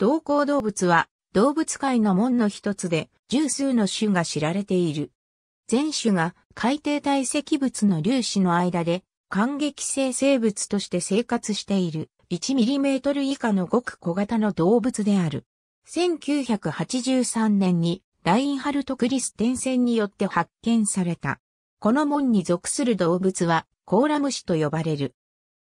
動行動物は動物界の門の一つで十数の種が知られている。全種が海底堆積物の粒子の間で感激性生物として生活している1トル以下のごく小型の動物である。1983年にラインハルト・クリステンセンによって発見された。この門に属する動物はコーラムシと呼ばれる。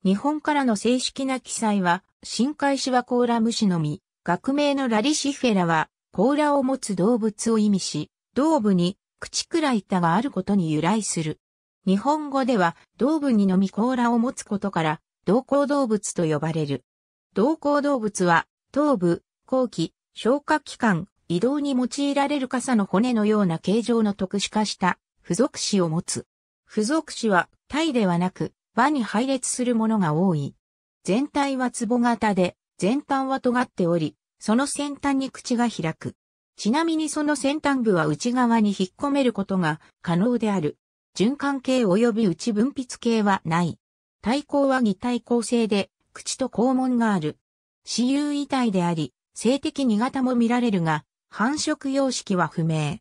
日本からの正式な記載は深海種はコーラムシのみ。学名のラリシフェラは、甲羅を持つ動物を意味し、胴部に口くらい板があることに由来する。日本語では、胴部にのみ甲羅を持つことから、同行動物と呼ばれる。同行動物は、頭部、後期、消化器官、移動に用いられる傘の骨のような形状の特殊化した付属詞を持つ。付属詞は体ではなく、場に配列するものが多い。全体は壺型で、全端は尖っており、その先端に口が開く。ちなみにその先端部は内側に引っ込めることが可能である。循環系及び内分泌系はない。体高は擬態構成で、口と肛門がある。私有遺体であり、性的苦型も見られるが、繁殖様式は不明。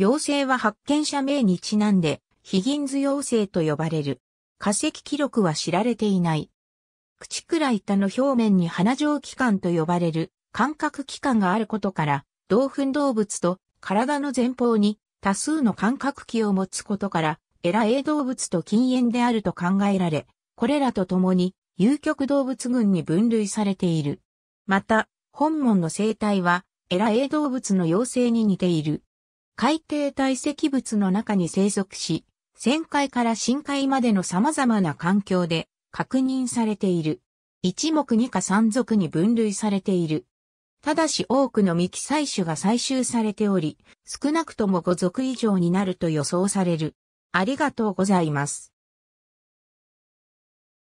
妖精は発見者名にちなんで、ヒギンズ妖精と呼ばれる。化石記録は知られていない。口くら板の表面に鼻状器官と呼ばれる感覚器官があることから、同粉動物と体の前方に多数の感覚器を持つことから、エラエ動物と禁煙であると考えられ、これらと共に、有極動物群に分類されている。また、本門の生態は、エラエ動物の妖精に似ている。海底堆積物の中に生息し、旋回から深海までの様々な環境で確認されている。一目二か三族に分類されている。ただし多くの幹採取が採集されており、少なくとも5族以上になると予想される。ありがとうございます。